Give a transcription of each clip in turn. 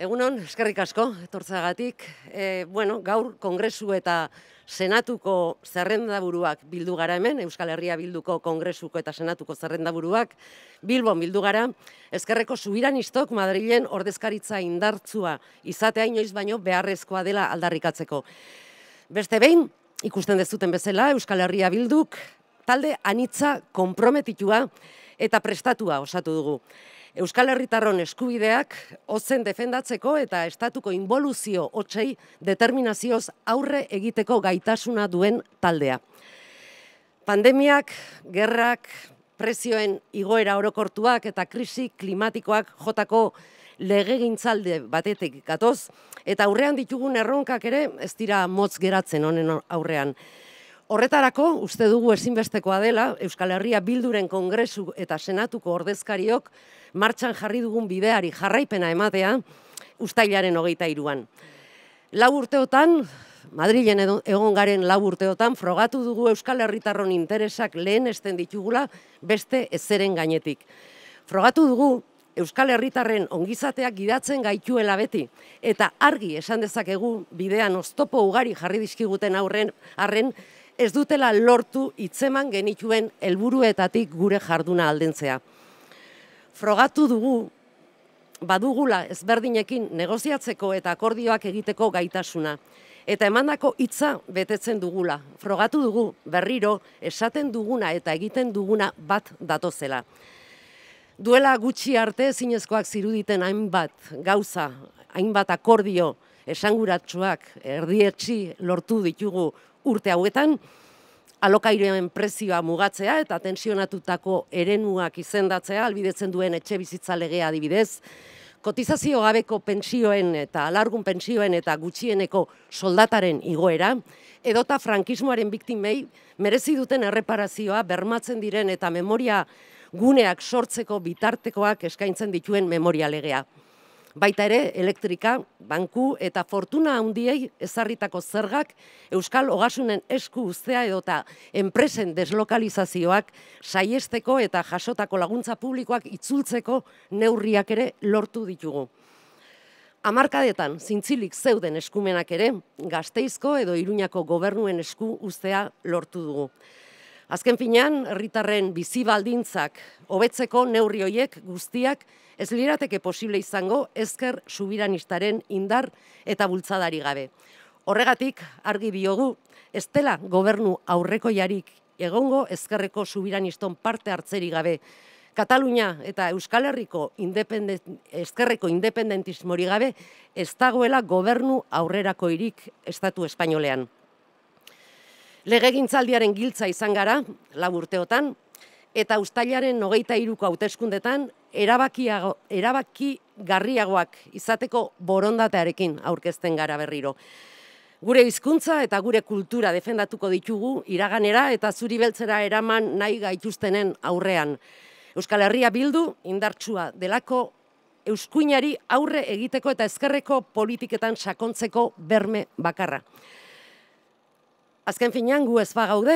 Egunon, eskerrik asko, etortzagatik. E, bueno, gaur kongresu eta senatuko zerrendaburuak bildu gara hemen, Euskal Herria bilduko kongresuko eta senatuko zerrendaburuak bilbon bildu gara. Ezkerreko subiran istok Madrilen ordezkaritza indartzua izatea inoiz baino beharrezkoa dela aldarrikatzeko. Beste behin, ikusten dezuten bezala, Euskal Herria bilduk talde anitza komprometitua eta prestatua osatu dugu. Euskal Herritarron eskubideak ozen defendatzeko eta estatuko involuzio hotsei determinazioz aurre egiteko gaitasuna duen taldea. Pandemiak, gerrak, prezioen igoera orokortuak eta krisi klimatikoak jotako lege batetik gatoz, eta aurrean ditugun erronkak ere ez dira motz geratzen honen aurrean. Horretarako, uste dugu ezinbestekoa dela, Euskal Herria Bilduren Kongresu eta Senatuko ordezkariok martxan jarri dugun bideari jarraipena ematea ustailaren hogeita iruan. Lau urteotan, Madrilen egon garen lau urteotan, frogatu dugu Euskal Herritarron interesak lehen esten ditugula beste ezeren gainetik. Frogatu dugu Euskal Herritarren ongizateak gidatzen gaituela beti, eta argi esan dezakegu bidean oztopo ugari jarri dizkiguten aurren, arren, Ez dutela lortu hitzeman genituen helburuetatik gure jarduna aldentzea. Frogatu dugu badugula ezberdinekin negoziatzeko eta akordioak egiteko gaitasuna eta emandako hitza betetzen dugula. Frogatu dugu berriro esaten duguna eta egiten duguna bat dato zela. Duela gutxi arte ezinezkoak ziruditen hainbat gauza, hainbat akordio esanguratsuak erdietsi lortu ditugu urte hauetan, alokairen prezioa mugatzea eta tensionatutako erenuak izendatzea, albidetzen duen etxe bizitza legea adibidez, kotizazio gabeko pensioen eta alargun pensioen eta gutxieneko soldataren igoera, edota frankismoaren biktimei merezi duten erreparazioa bermatzen diren eta memoria guneak sortzeko bitartekoak eskaintzen dituen memoria legea baita ere elektrika, banku eta fortuna handiei ezarritako zergak euskal ogasunen esku uztea edota enpresen deslokalizazioak saiesteko eta jasotako laguntza publikoak itzultzeko neurriak ere lortu ditugu. Amarkadetan zintzilik zeuden eskumenak ere, gazteizko edo iruñako gobernuen esku uztea lortu dugu. Azken finean, herritarren bizi baldintzak hobetzeko neurri hoiek guztiak ez lirateke posible izango ezker subiranistaren indar eta bultzadari gabe. Horregatik, argi diogu, ez gobernu aurrekoiarik egongo ezkerreko subiraniston parte hartzeri gabe. Katalunia eta Euskal Herriko independent, ezkerreko independentismori gabe ez dagoela gobernu aurrerako irik estatu espainolean. Legegintzaldiaren giltza izan gara, laburteotan, eta ustailaren nogeita iruko hauteskundetan erabaki garriagoak izateko borondatearekin aurkezten gara berriro. Gure hizkuntza eta gure kultura defendatuko ditugu iraganera eta zuri beltzera eraman nahi gaituztenen aurrean. Euskal Herria Bildu indartsua delako euskuinari aurre egiteko eta ezkerreko politiketan sakontzeko berme bakarra. Azken finean gu ez bagaude,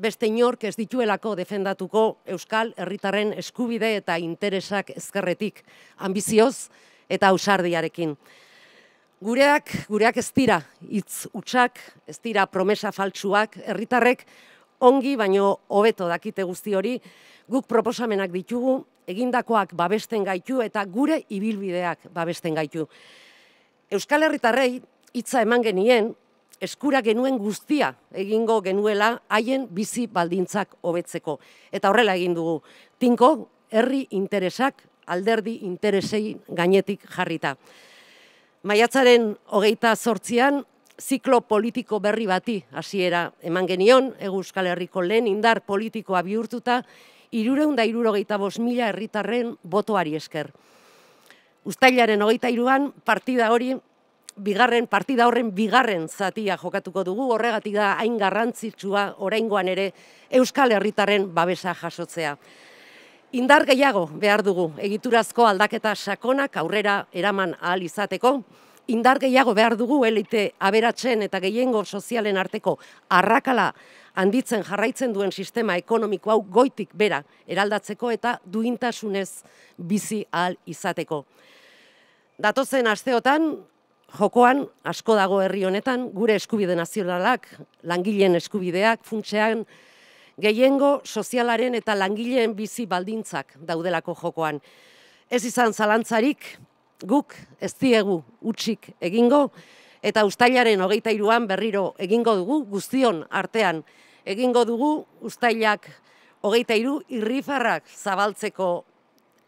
beste inork ez dituelako defendatuko Euskal herritarren eskubide eta interesak ezkerretik ambizioz eta ausardiarekin. Gureak, gureak ez dira hitz utxak, ez dira promesa faltsuak, herritarrek ongi baino hobeto dakite guzti hori, guk proposamenak ditugu, egindakoak babesten gaitu eta gure ibilbideak babesten gaitu. Euskal herritarrei hitza eman genien, eskura genuen guztia egingo genuela haien bizi baldintzak hobetzeko. Eta horrela egin dugu, tinko, herri interesak, alderdi interesei gainetik jarrita. Maiatzaren hogeita sortzian, ziklo politiko berri bati hasiera eman genion, Egu Euskal Herriko lehen indar politikoa bihurtuta, irureunda iruro geita bos mila herritarren botoari esker. Uztailaren hogeita iruan, partida hori bigarren partida horren bigarren zatia jokatuko dugu, horregatik da hain garrantzitsua oraingoan ere Euskal Herritarren babesa jasotzea. Indar gehiago behar dugu, egiturazko aldaketa sakonak aurrera eraman ahal izateko, indar gehiago behar dugu elite aberatzen eta gehiengo sozialen arteko arrakala handitzen jarraitzen duen sistema ekonomiko hau goitik bera eraldatzeko eta duintasunez bizi ahal izateko. Datozen asteotan, jokoan asko dago herri honetan gure eskubide nazionalak, langileen eskubideak, funtsean gehiengo sozialaren eta langileen bizi baldintzak daudelako jokoan. Ez izan zalantzarik guk ez diegu utxik egingo eta ustailaren hogeita iruan berriro egingo dugu guztion artean egingo dugu ustailak hogeita iru irrifarrak zabaltzeko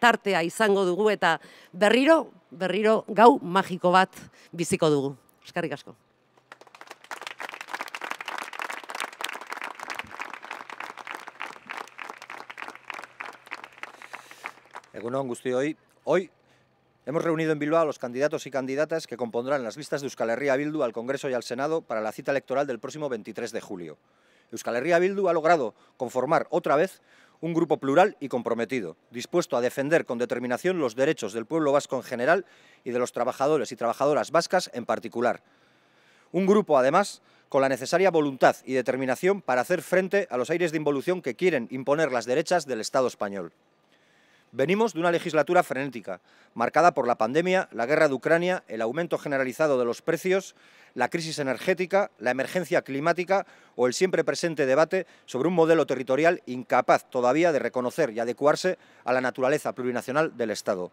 tartea izango dugu eta berriro, berriro gau magiko bat biziko dugu. Eskarrik asko. Egun hon guzti hoi, hoi hemos reunido en Bilbao a los candidatos y candidatas que compondrán las listas de Euskal Herria Bildu al Congreso y al Senado para la cita electoral del próximo 23 de julio. Euskal Herria Bildu ha logrado conformar otra vez un grupo plural y comprometido, dispuesto a defender con determinación los derechos del pueblo vasco en general y de los trabajadores y trabajadoras vascas en particular. Un grupo, además, con la necesaria voluntad y determinación para hacer frente a los aires de involución que quieren imponer las derechas del Estado español. Venimos de una legislatura frenética, marcada por la pandemia, la guerra de Ucrania, el aumento generalizado de los precios, la crisis energética, la emergencia climática o el siempre presente debate sobre un modelo territorial incapaz todavía de reconocer y adecuarse a la naturaleza plurinacional del Estado.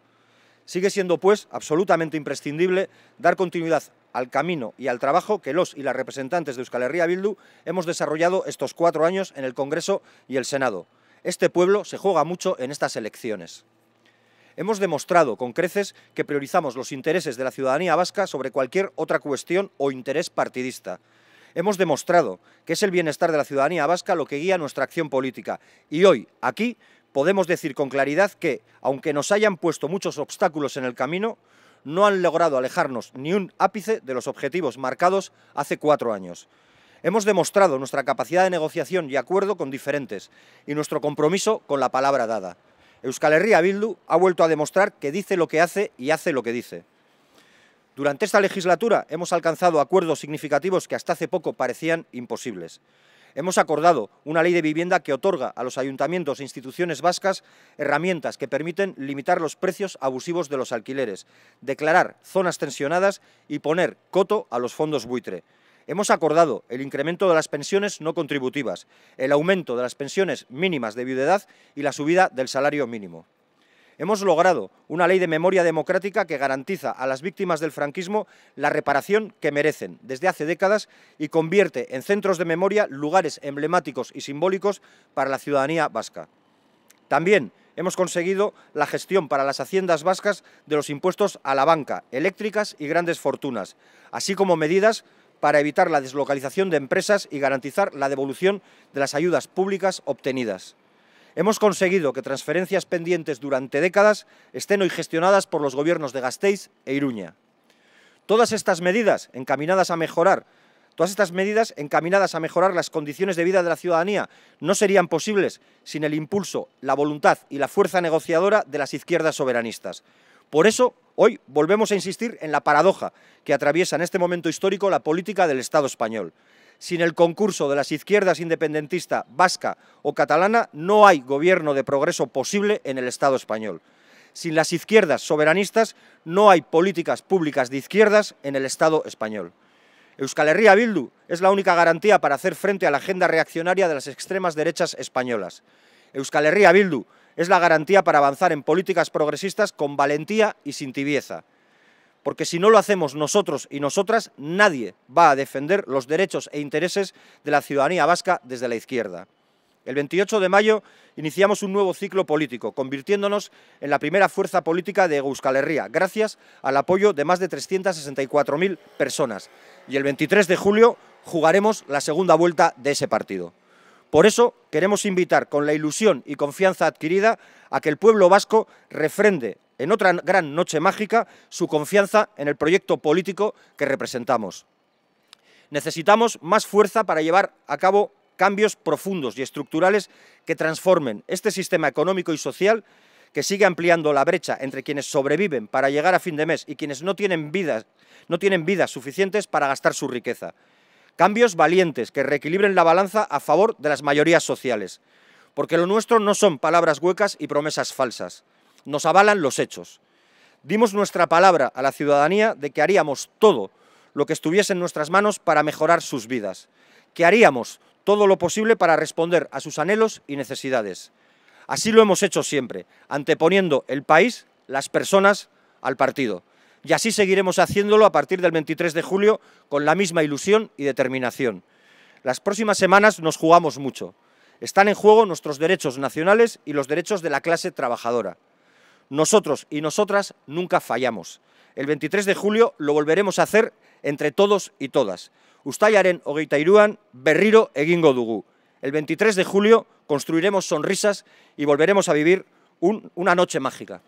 Sigue siendo, pues, absolutamente imprescindible dar continuidad al camino y al trabajo que los y las representantes de Euskal Herria Bildu hemos desarrollado estos cuatro años en el Congreso y el Senado este pueblo se juega mucho en estas elecciones. Hemos demostrado con creces que priorizamos los intereses de la ciudadanía vasca sobre cualquier otra cuestión o interés partidista. Hemos demostrado que es el bienestar de la ciudadanía vasca lo que guía nuestra acción política y hoy, aquí, podemos decir con claridad que, aunque nos hayan puesto muchos obstáculos en el camino, no han logrado alejarnos ni un ápice de los objetivos marcados hace cuatro años. Hemos demostrado nuestra capacidad de negociación y acuerdo con diferentes y nuestro compromiso con la palabra dada. Euskal Herria Bildu ha vuelto a demostrar que dice lo que hace y hace lo que dice. Durante esta legislatura hemos alcanzado acuerdos significativos que hasta hace poco parecían imposibles. Hemos acordado una ley de vivienda que otorga a los ayuntamientos e instituciones vascas herramientas que permiten limitar los precios abusivos de los alquileres, declarar zonas tensionadas y poner coto a los fondos buitre. Hemos acordado el incremento de las pensiones no contributivas, el aumento de las pensiones mínimas de viudedad y la subida del salario mínimo. Hemos logrado una ley de memoria democrática que garantiza a las víctimas del franquismo la reparación que merecen desde hace décadas y convierte en centros de memoria lugares emblemáticos y simbólicos para la ciudadanía vasca. También hemos conseguido la gestión para las haciendas vascas de los impuestos a la banca, eléctricas y grandes fortunas, así como medidas para evitar la deslocalización de empresas y garantizar la devolución de las ayudas públicas obtenidas. Hemos conseguido que transferencias pendientes durante décadas estén hoy gestionadas por los gobiernos de Gasteiz e Iruña. Todas estas medidas encaminadas a mejorar Todas estas medidas encaminadas a mejorar las condiciones de vida de la ciudadanía no serían posibles sin el impulso, la voluntad y la fuerza negociadora de las izquierdas soberanistas. Por eso, hoy volvemos a insistir en la paradoja que atraviesa en este momento histórico la política del Estado español. Sin el concurso de las izquierdas independentista vasca o catalana, no hay gobierno de progreso posible en el Estado español. Sin las izquierdas soberanistas, no hay políticas públicas de izquierdas en el Estado español. Euskal Herria Bildu es la única garantía para hacer frente a la agenda reaccionaria de las extremas derechas españolas. Euskal Herria Bildu es la garantía para avanzar en políticas progresistas con valentía y sin tibieza. Porque si no lo hacemos nosotros y nosotras, nadie va a defender los derechos e intereses de la ciudadanía vasca desde la izquierda. El 28 de mayo iniciamos un nuevo ciclo político, convirtiéndonos en la primera fuerza política de Euskal Herria, gracias al apoyo de más de 364.000 personas. Y el 23 de julio jugaremos la segunda vuelta de ese partido. Por eso queremos invitar con la ilusión y confianza adquirida a que el pueblo vasco refrende en otra gran noche mágica su confianza en el proyecto político que representamos. Necesitamos más fuerza para llevar a cabo cambios profundos y estructurales que transformen este sistema económico y social que sigue ampliando la brecha entre quienes sobreviven para llegar a fin de mes y quienes no tienen vidas, no tienen vidas suficientes para gastar su riqueza. Cambios valientes que reequilibren la balanza a favor de las mayorías sociales. Porque lo nuestro no son palabras huecas y promesas falsas. Nos avalan los hechos. Dimos nuestra palabra a la ciudadanía de que haríamos todo lo que estuviese en nuestras manos para mejorar sus vidas. Que haríamos todo lo posible para responder a sus anhelos y necesidades. Así lo hemos hecho siempre, anteponiendo el país, las personas, al partido y así seguiremos haciéndolo a partir del 23 de julio con la misma ilusión y determinación. Las próximas semanas nos jugamos mucho. Están en juego nuestros derechos nacionales y los derechos de la clase trabajadora. Nosotros y nosotras nunca fallamos. El 23 de julio lo volveremos a hacer entre todos y todas. Ustayaren ogeitairuan berriro egingo dugu. El 23 de julio construiremos sonrisas y volveremos a vivir una noche mágica.